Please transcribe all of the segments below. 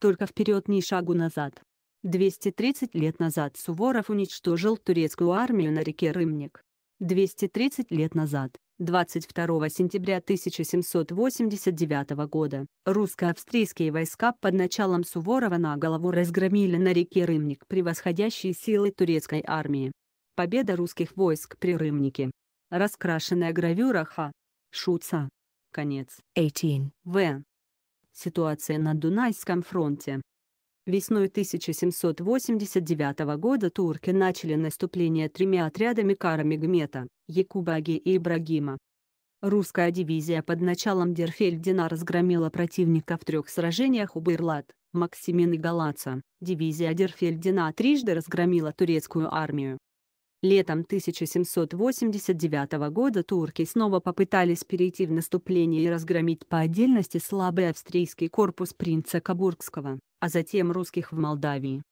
Только вперед ни шагу назад. 230 лет назад Суворов уничтожил турецкую армию на реке Рымник. 230 лет назад, 22 сентября 1789 года, русско-австрийские войска под началом Суворова на голову разгромили на реке Рымник превосходящие силы турецкой армии. Победа русских войск при Рымнике. Раскрашенная гравюра Х. Шуца. Конец. 18. В. Ситуация на Дунайском фронте. Весной 1789 года турки начали наступление тремя отрядами Кара Мегмета, Якубаги и Ибрагима. Русская дивизия под началом Дерфельдина разгромила противника в трех сражениях у Бейрлат, Максимин и Галаца. Дивизия Дерфельдина трижды разгромила турецкую армию. Летом 1789 года турки снова попытались перейти в наступление и разгромить по отдельности слабый австрийский корпус принца Кабургского, а затем русских в Молдавии.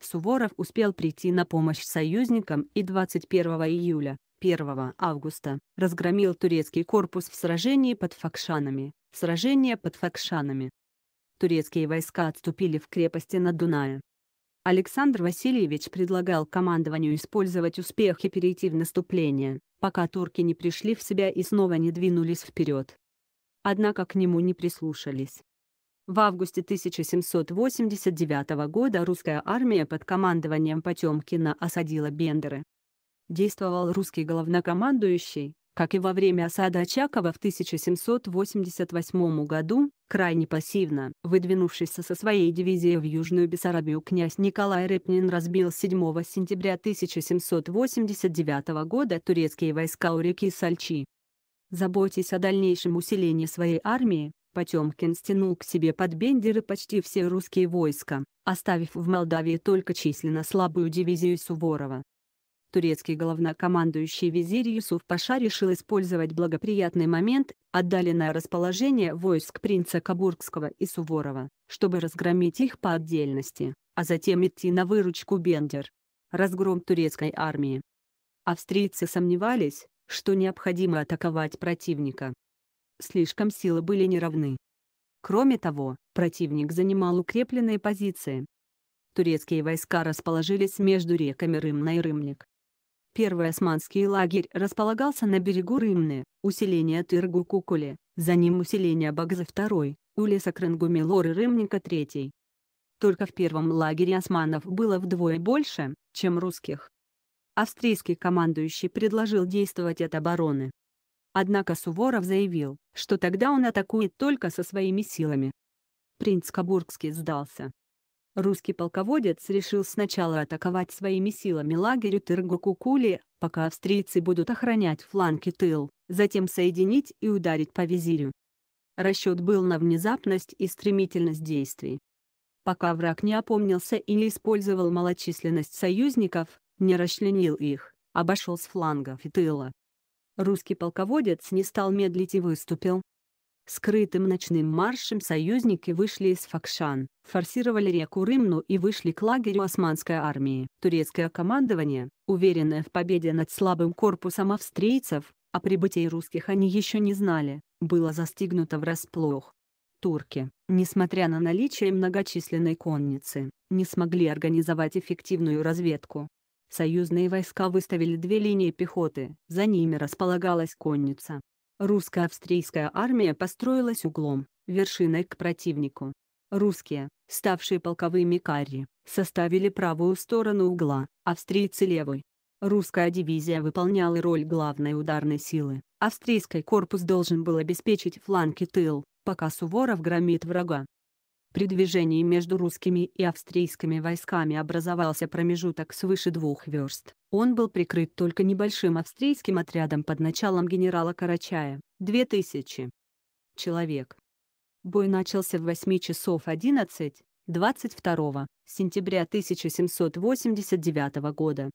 Суворов успел прийти на помощь союзникам и 21 июля, 1 августа, разгромил турецкий корпус в сражении под Факшанами. Сражение под Факшанами. Турецкие войска отступили в крепости на Дунае. Александр Васильевич предлагал командованию использовать успех и перейти в наступление, пока турки не пришли в себя и снова не двинулись вперед. Однако к нему не прислушались. В августе 1789 года русская армия под командованием Потемкина осадила Бендеры. Действовал русский главнокомандующий, как и во время осады Очакова в 1788 году, крайне пассивно, выдвинувшийся со своей дивизией в Южную Бессарабию князь Николай Репнин разбил 7 сентября 1789 года турецкие войска у реки Сальчи. Заботясь о дальнейшем усилении своей армии, Потемкин стянул к себе под Бендеры почти все русские войска, оставив в Молдавии только численно слабую дивизию Суворова. Турецкий главнокомандующий визирь Юсуф Паша решил использовать благоприятный момент, отдаленное расположение войск принца Кабургского и Суворова, чтобы разгромить их по отдельности, а затем идти на выручку Бендер. Разгром турецкой армии. Австрийцы сомневались, что необходимо атаковать противника. Слишком силы были неравны. Кроме того, противник занимал укрепленные позиции. Турецкие войска расположились между реками Рымна и Рымник Первый османский лагерь располагался на берегу Рымны, усиление Тыргу-Кукуле, за ним усиление Багза II, у леса Крангумилор и Рымника III. Только в первом лагере османов было вдвое больше, чем русских. Австрийский командующий предложил действовать от обороны. Однако Суворов заявил, что тогда он атакует только со своими силами. Принц Кабургский сдался. Русский полководец решил сначала атаковать своими силами лагерь Тыргу-Кукули, пока австрийцы будут охранять фланг и тыл, затем соединить и ударить по визирю. Расчет был на внезапность и стремительность действий. Пока враг не опомнился и не использовал малочисленность союзников, не расчленил их, обошел с флангов и тыла. Русский полководец не стал медлить и выступил, Скрытым ночным маршем союзники вышли из Факшан, форсировали реку Рымну и вышли к лагерю османской армии. Турецкое командование, уверенное в победе над слабым корпусом австрийцев, о прибытии русских они еще не знали, было застигнуто врасплох. Турки, несмотря на наличие многочисленной конницы, не смогли организовать эффективную разведку. Союзные войска выставили две линии пехоты, за ними располагалась конница. Русско-австрийская армия построилась углом, вершиной к противнику. Русские, ставшие полковыми карри, составили правую сторону угла, австрийцы левой. Русская дивизия выполняла роль главной ударной силы, австрийский корпус должен был обеспечить фланг и тыл, пока Суворов громит врага. При движении между русскими и австрийскими войсками образовался промежуток свыше двух верст. Он был прикрыт только небольшим австрийским отрядом под началом генерала Карачая, 2000 человек. Бой начался в 8 часов 11, 22 сентября 1789 года.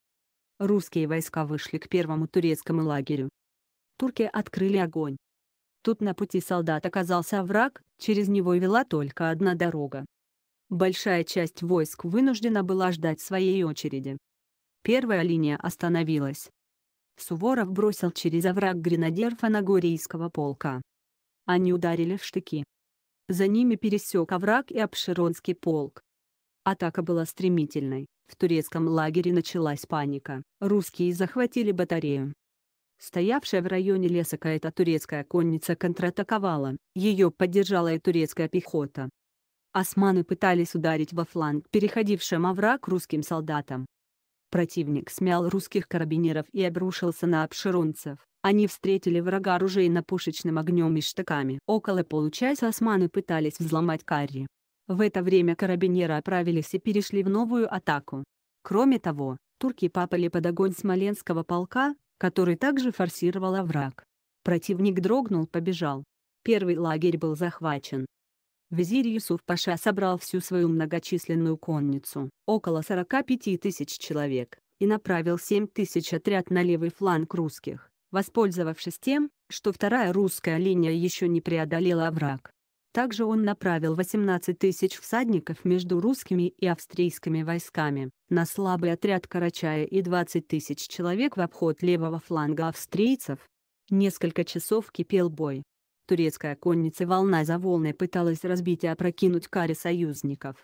Русские войска вышли к первому турецкому лагерю. Турки открыли огонь. Тут на пути солдат оказался овраг, через него вела только одна дорога. Большая часть войск вынуждена была ждать своей очереди. Первая линия остановилась. Суворов бросил через овраг гренадер фанагорийского полка. Они ударили в штыки. За ними пересек овраг и обширонский полк. Атака была стремительной, в турецком лагере началась паника, русские захватили батарею. Стоявшая в районе леса какая-то турецкая конница контратаковала, ее поддержала и турецкая пехота. Османы пытались ударить во фланг переходившим овраг русским солдатам. Противник смял русских карабинеров и обрушился на обширонцев. Они встретили врага оружейно-пушечным огнем и штыками. Около получаса османы пытались взломать карри. В это время карабинеры оправились и перешли в новую атаку. Кроме того, турки попали под огонь Смоленского полка, который также форсировал овраг. Противник дрогнул побежал. Первый лагерь был захвачен. Визирь Юсуф Паша собрал всю свою многочисленную конницу, около 45 тысяч человек, и направил 7 тысяч отряд на левый фланг русских, воспользовавшись тем, что вторая русская линия еще не преодолела овраг. Также он направил 18 тысяч всадников между русскими и австрийскими войсками, на слабый отряд Карачая и 20 тысяч человек в обход левого фланга австрийцев. Несколько часов кипел бой. Турецкая конница волна за волной пыталась разбить и опрокинуть каре союзников.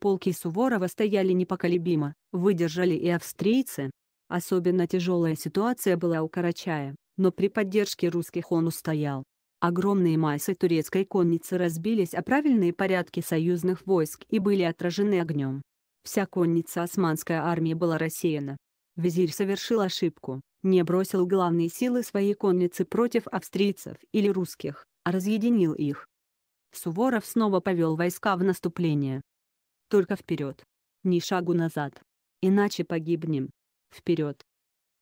Полки Суворова стояли непоколебимо, выдержали и австрийцы. Особенно тяжелая ситуация была у Карачая, но при поддержке русских он устоял. Огромные массы турецкой конницы разбились о правильные порядки союзных войск и были отражены огнем. Вся конница османской армии была рассеяна. Визирь совершил ошибку, не бросил главные силы своей конницы против австрийцев или русских, а разъединил их. Суворов снова повел войска в наступление. Только вперед. Ни шагу назад. Иначе погибнем. Вперед.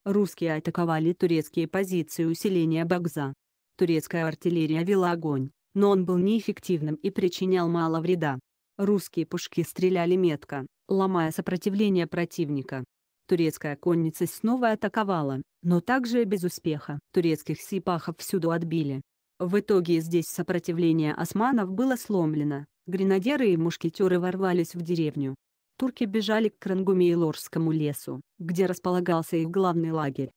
Русские атаковали турецкие позиции усиления Багза. Турецкая артиллерия вела огонь, но он был неэффективным и причинял мало вреда. Русские пушки стреляли метко, ломая сопротивление противника. Турецкая конница снова атаковала, но также без успеха. Турецких сипахов всюду отбили. В итоге здесь сопротивление османов было сломлено, гренадеры и мушкетеры ворвались в деревню. Турки бежали к Крангуме и Лорскому лесу, где располагался их главный лагерь.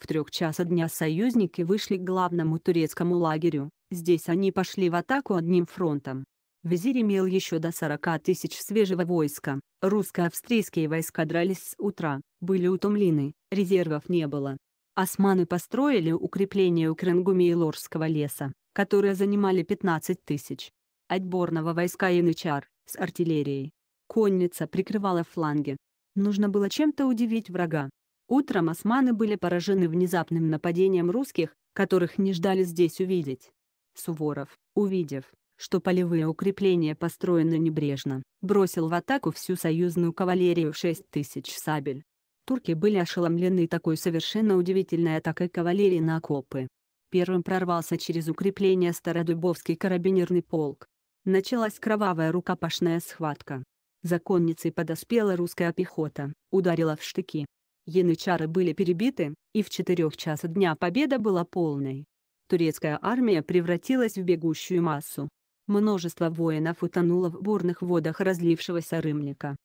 В трех часа дня союзники вышли к главному турецкому лагерю, здесь они пошли в атаку одним фронтом. Визирь имел еще до 40 тысяч свежего войска, русско-австрийские войска дрались с утра, были утомлены, резервов не было. Османы построили укрепление у Крангуми и Лорского леса, которые занимали 15 тысяч. Отборного войска янычар, с артиллерией. Конница прикрывала фланги. Нужно было чем-то удивить врага. Утром османы были поражены внезапным нападением русских, которых не ждали здесь увидеть. Суворов, увидев, что полевые укрепления построены небрежно, бросил в атаку всю союзную кавалерию в 6 тысяч сабель. Турки были ошеломлены такой совершенно удивительной атакой кавалерии на окопы. Первым прорвался через укрепление Стародубовский карабинерный полк. Началась кровавая рукопашная схватка. За конницей подоспела русская пехота, ударила в штыки, янычары были перебиты, и в 4 часа дня победа была полной. Турецкая армия превратилась в бегущую массу. Множество воинов утонуло в бурных водах разлившегося рымлика.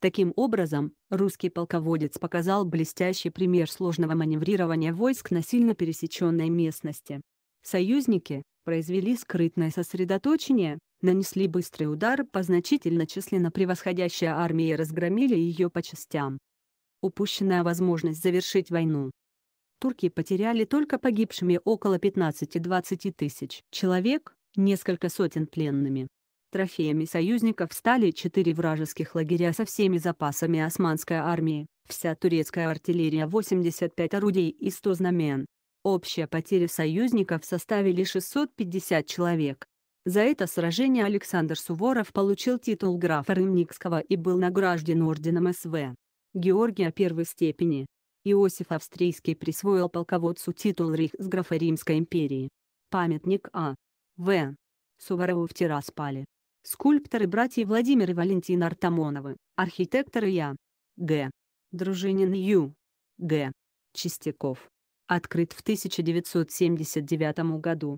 Таким образом, русский полководец показал блестящий пример сложного маневрирования войск на сильно пересеченной местности. Союзники, произвели скрытное сосредоточение, нанесли быстрый удар по значительно численно превосходящей армии и разгромили ее по частям упущенная возможность завершить войну. Турки потеряли только погибшими около 15-20 тысяч человек, несколько сотен пленными. Трофеями союзников стали четыре вражеских лагеря со всеми запасами османской армии, вся турецкая артиллерия 85 орудий и 100 знамен. Общая потеря союзников составили 650 человек. За это сражение Александр Суворов получил титул графа Рымникского и был награжден орденом СВ. Георгия первой степени. Иосиф Австрийский присвоил полководцу титул рейхсграфа Римской империи. Памятник А. В. Суворову в Тирасполе. Скульпторы братья Владимир и Валентин Артамоновы, архитекторы Я. Г. Дружинин Ю. Г. Чистяков. Открыт в 1979 году.